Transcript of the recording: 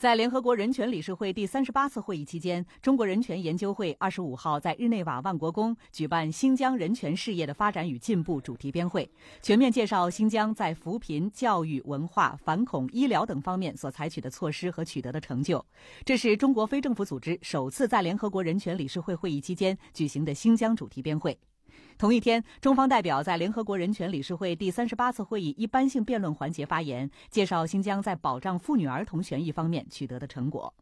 在联合国人权理事会第三十八次会议期间，中国人权研究会二十五号在日内瓦万国宫举办“新疆人权事业的发展与进步”主题边会，全面介绍新疆在扶贫、教育、文化、反恐、医疗等方面所采取的措施和取得的成就。这是中国非政府组织首次在联合国人权理事会会议期间举行的新疆主题边会。同一天，中方代表在联合国人权理事会第三十八次会议一般性辩论环节发言，介绍新疆在保障妇女儿童权益方面取得的成果。